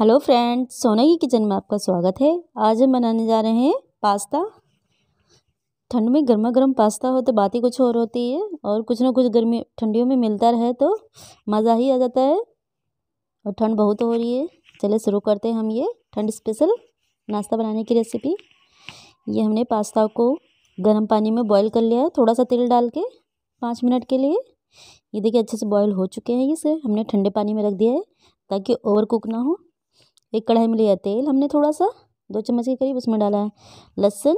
hello friends सोना की kitchen में आपका स्वागत है आज हम बनाने जा रहे हैं पास्ता ठंड में गर्मा गर्म पास्ता हो तो बात ही कुछ और होती है और कुछ ना कुछ गर्मी ठंडियों में मिलता रहे तो मज़ा ही आ जाता है और ठंड बहुत हो रही है चले शुरू करते हैं हम ये ठंड स्पेशल नाश्ता बनाने की रेसिपी ये हमने पास्ता को गर्म पानी में बॉयल कर लिया है थोड़ा सा तेल डाल के पाँच मिनट के लिए ये देखिए अच्छे से बॉयल हो चुके हैं ये से हमने ठंडे पानी में रख दिया है ताकि ओवर कुक ना हो एक कढ़ाई में लिया तेल हमने थोड़ा सा दो चम्मच के करीब उसमें डाला है लहसुन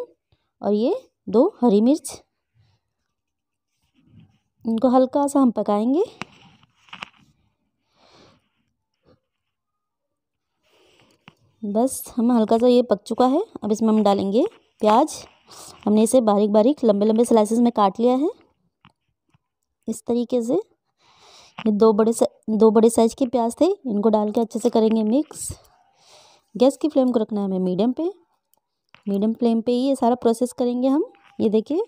और ये दो हरी मिर्च इनको हल्का सा हम पकाएंगे बस हम हल्का सा ये पक चुका है अब इसमें हम डालेंगे प्याज हमने इसे बारीक बारीक लंबे लंबे स्लाइसेस में काट लिया है इस तरीके से ये दो बड़े दो बड़े साइज के प्याज थे इनको डाल के अच्छे से करेंगे मिक्स गैस की फ्लेम को रखना है हमें मीडियम पे मीडियम फ्लेम पे ही ये सारा प्रोसेस करेंगे हम ये देखिए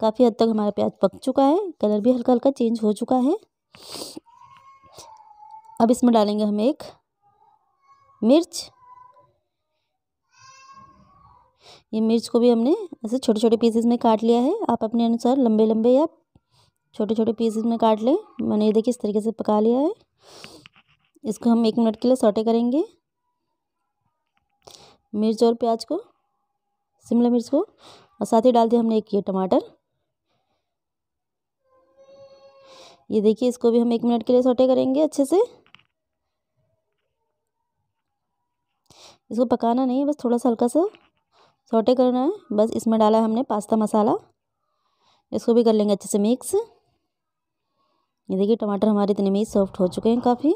काफ़ी हद तक हमारा प्याज पक चुका है कलर भी हल्का हल्का चेंज हो चुका है अब इसमें डालेंगे हम एक मिर्च ये मिर्च को भी हमने ऐसे छोटे छोटे पीसेस में काट लिया है आप अपने अनुसार लंबे लंबे या छोटे छोटे पीसेस में काट लें मैंने ये देखिए इस तरीके से पका लिया है इसको हम एक मिनट के लिए सौटे करेंगे मिर्च और प्याज को शिमला मिर्च को और साथ ही डाल दिया हमने एक ये टमाटर ये देखिए इसको भी हम एक मिनट के लिए सोटे करेंगे अच्छे से इसको पकाना नहीं है बस थोड़ा सा हल्का सा सोटे करना है बस इसमें डाला है हमने पास्ता मसाला इसको भी कर लेंगे अच्छे से मिक्स ये देखिए टमाटर हमारे इतने में ही सॉफ्ट हो चुके हैं काफ़ी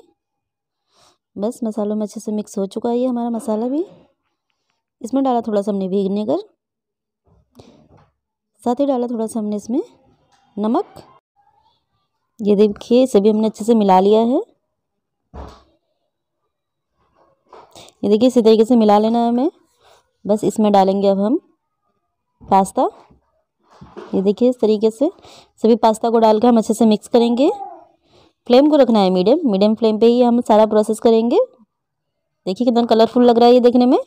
बस मसालों में अच्छे से मिक्स हो चुका है ये हमारा मसाला भी इसमें डाला थोड़ा सा हमने विनेगर साथ ही डाला थोड़ा सा हमने इसमें नमक ये देखिए सभी हमने अच्छे से मिला लिया है ये देखिए इसी तरीके से मिला लेना है हमें बस इसमें डालेंगे अब हम पास्ता ये देखिए इस तरीके से सभी पास्ता को डालकर हम अच्छे से मिक्स करेंगे फ्लेम को रखना है मीडियम मीडियम फ्लेम पे ही हम सारा प्रोसेस करेंगे देखिए कितना कलरफुल लग रहा है ये देखने में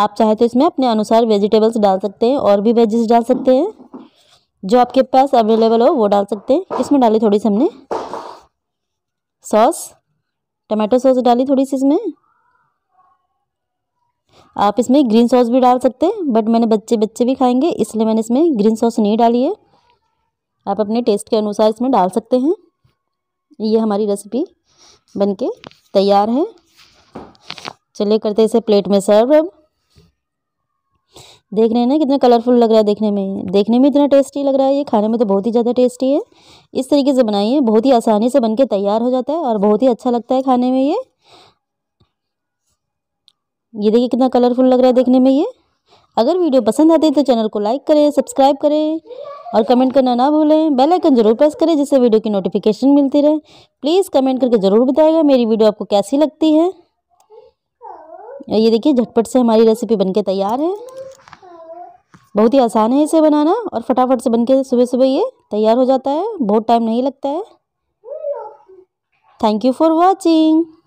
आप चाहे तो इसमें अपने अनुसार वेजिटेबल्स डाल सकते हैं और भी वेजेस डाल सकते हैं जो आपके पास अवेलेबल हो वो डाल सकते हैं इसमें डाली थोड़ी सी हमने सॉस टमाटो सॉस डाली थोड़ी सी इसमें आप इसमें ग्रीन सॉस भी डाल सकते हैं बट मैंने बच्चे बच्चे भी खाएंगे इसलिए मैंने इसमें ग्रीन सॉस नहीं डाली है आप अपने टेस्ट के अनुसार इसमें डाल सकते हैं ये हमारी रेसिपी बनके तैयार है चलिए करते इसे प्लेट में सर्व अब देख रहे हैं ना कितना कलरफुल लग रहा है देखने में देखने में इतना टेस्टी लग रहा है ये खाने में तो बहुत ही ज़्यादा टेस्टी है इस तरीके से बनाइए बहुत ही आसानी से बनके तैयार हो जाता है और बहुत ही अच्छा लगता है खाने में ये ये देखिए कितना कलरफुल लग रहा है देखने में ये अगर वीडियो पसंद आती है तो चैनल को लाइक करें सब्सक्राइब करें और कमेंट करना ना भूलें बेल आइकन जरूर प्रेस करें जिससे वीडियो की नोटिफिकेशन मिलती रहे प्लीज़ कमेंट करके ज़रूर बताएगा मेरी वीडियो आपको कैसी लगती है ये देखिए झटपट से हमारी रेसिपी बनके तैयार है बहुत ही आसान है इसे बनाना और फटाफट से बनके सुबह सुबह ये तैयार हो जाता है बहुत टाइम नहीं लगता है थैंक यू फॉर वॉचिंग